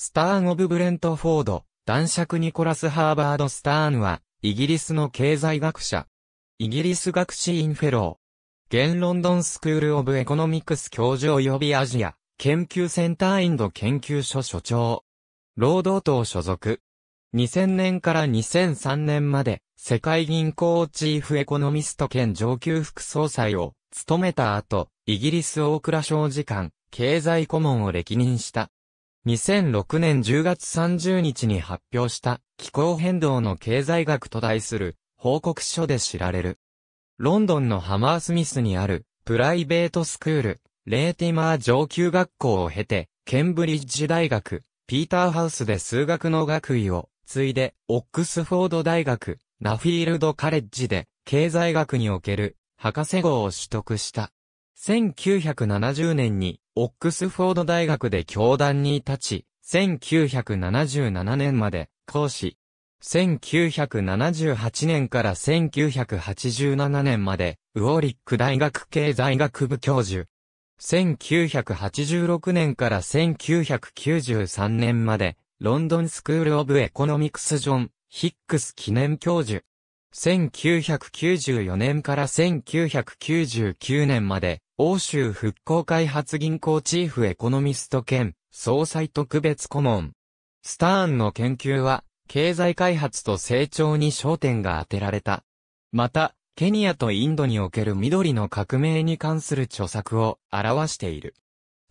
スターン・オブ・ブレントフォード、男爵ニコラス・ハーバード・スターンは、イギリスの経済学者。イギリス学士院フェロー。現ロンドンスクール・オブ・エコノミクス教授及びアジア、研究センターインド研究所所長。労働党所属。2000年から2003年まで、世界銀行チーフエコノミスト兼上級副総裁を務めた後、イギリス大蔵省次官、経済顧問を歴任した。2006年10月30日に発表した気候変動の経済学と題する報告書で知られる。ロンドンのハマースミスにあるプライベートスクール、レーティマー上級学校を経て、ケンブリッジ大学、ピーターハウスで数学の学位を、継いで、オックスフォード大学、ナフィールドカレッジで、経済学における、博士号を取得した。1970年に、オックスフォード大学で教壇に立ち、1977年まで講師。1978年から1987年まで、ウォーリック大学経済学部教授。1986年から1993年まで、ロンドンスクール・オブ・エコノミクス・ジョン・ヒックス記念教授。1994年から1999年まで、欧州復興開発銀行チーフエコノミスト兼総裁特別顧問。スターンの研究は、経済開発と成長に焦点が当てられた。また、ケニアとインドにおける緑の革命に関する著作を表している。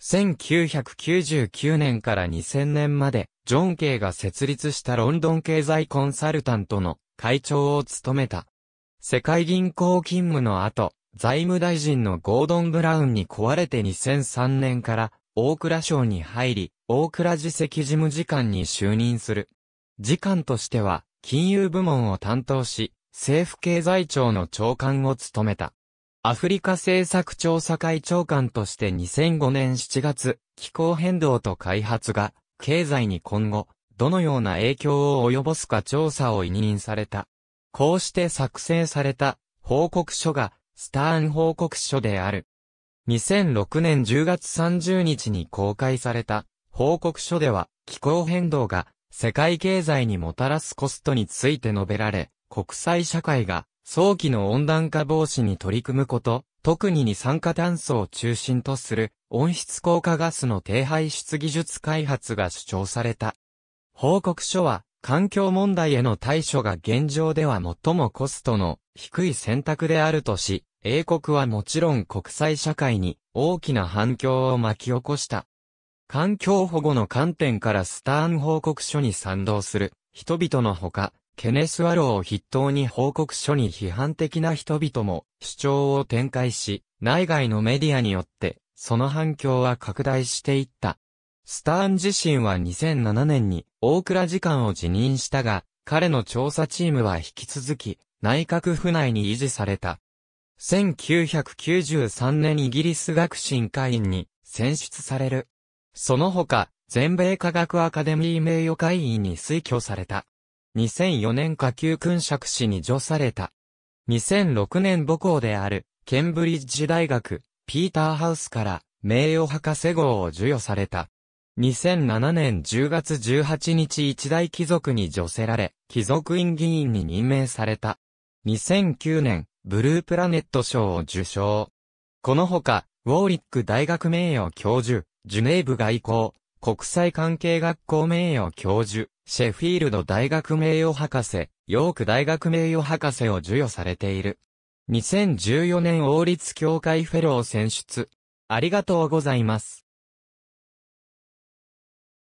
1999年から2000年まで、ジョン・ケイが設立したロンドン経済コンサルタントの会長を務めた。世界銀行勤務の後、財務大臣のゴードン・ブラウンに壊れて2003年から大倉省に入り、大倉次席事務次官に就任する。次官としては、金融部門を担当し、政府経済庁の長官を務めた。アフリカ政策調査会長官として2005年7月、気候変動と開発が、経済に今後、どのような影響を及ぼすか調査を委任された。こうして作成された報告書がスターン報告書である。2006年10月30日に公開された報告書では気候変動が世界経済にもたらすコストについて述べられ、国際社会が早期の温暖化防止に取り組むこと、特に二酸化炭素を中心とする温室効果ガスの低排出技術開発が主張された。報告書は環境問題への対処が現状では最もコストの低い選択であるとし、英国はもちろん国際社会に大きな反響を巻き起こした。環境保護の観点からスターン報告書に賛同する人々のほか、ケネスワローを筆頭に報告書に批判的な人々も主張を展開し、内外のメディアによってその反響は拡大していった。スターン自身は2007年に大倉時間を辞任したが、彼の調査チームは引き続き内閣府内に維持された。1993年イギリス学審会員に選出される。その他、全米科学アカデミー名誉会員に推挙された。2004年下級勲爵士に助された。2006年母校である、ケンブリッジ大学、ピーターハウスから名誉博士号を授与された。2007年10月18日一大貴族に助せられ、貴族院議員に任命された。2009年、ブループラネット賞を受賞。このほか、ウォーリック大学名誉教授、ジュネーブ外交、国際関係学校名誉教授、シェフィールド大学名誉博士、ヨーク大学名誉博士を授与されている。2014年王立協会フェロー選出。ありがとうございます。